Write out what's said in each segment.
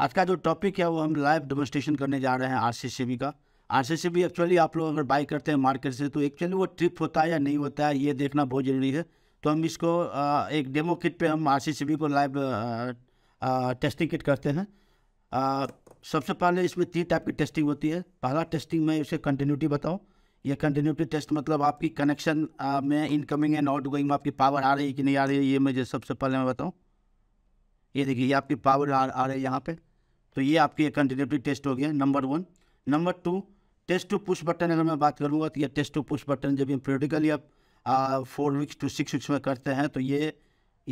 आज का जो टॉपिक है वो हम लाइव डेमोस्ट्रेशन करने जा रहे हैं आर सी का आर सी एक्चुअली आप लोग अगर बाई करते हैं मार्केट से तो एक्चुअली वो ट्रिप होता है या नहीं होता है ये देखना बहुत ज़रूरी है तो हम इसको एक डेमो किट पे हम आर को लाइव टेस्टिंग किट करते हैं सबसे पहले इसमें तीन टाइप की टेस्टिंग होती है पहला टेस्टिंग में उसे कंटिन्यूटी बताऊँ ये कंटिन्यूटी टेस्ट मतलब आपकी कनेक्शन में इनकमिंग एंड आउट गोइंग में आपकी पावर आ रही है कि नहीं आ रही है ये मुझे सबसे पहले मैं बताऊँ ये देखिए ये आपकी पावर आ, आ रही है यहाँ पर तो ये आपकी कंटिन्यूटी टेस्ट हो गया number one number two test two push button अगर मैं बात करूँगा तो ये टेस्ट टू पुश बटन जब हम प्रोटिकली आप four weeks to six weeks में करते हैं तो ये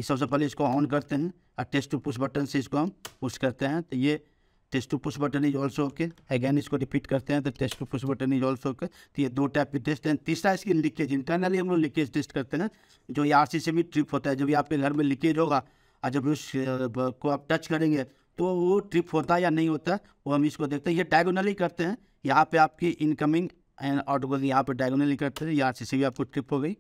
सबसे पहले इसको ऑन करते हैं और टेस्ट टू पुश बटन से इसको हम पुश करते हैं तो ये test two push button is also okay again इसको रिपीट करते हैं तो test two push button is also okay तो ये दो टाइप की टेस्ट हैं तीसरा इसकी लीकेज इंटरनली हम लोग लीकेज टेस्ट करते हैं जो ये आर से भी ट्रिप होता है जब ये आपके घर में लीकेज होगा और जब उस को आप टच करेंगे तो वो ट्रिप होता है या नहीं होता वो हम इसको देखते हैं ये डायगोनली करते हैं यहाँ पे आपकी इनकमिंग एंड आउटगोइंग यहाँ पे डायगोनली करते हैं ये आर सी भी आपको ट्रिप हो गई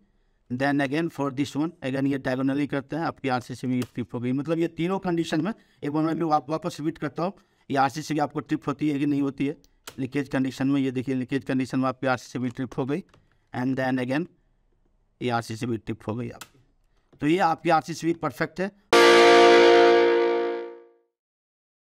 then again for this one again ये डायगोनली करते हैं आपकी आर सी भी ट्रिप हो गई मतलब ये तीनों कंडीशन में एक बार मैं वाप, वापस रिपीट करता हूँ ये आर सी भी आपको ट्रिप होती है कि नहीं होती है लीकेज कंडीशन में ये देखिए लीकेज कंडीशन में आपकी आर सी भी ट्रिप हो गई एंड देन अगेन ये आर सी भी ट्रिप हो गई आपकी तो ये आपकी आर सी भी परफेक्ट है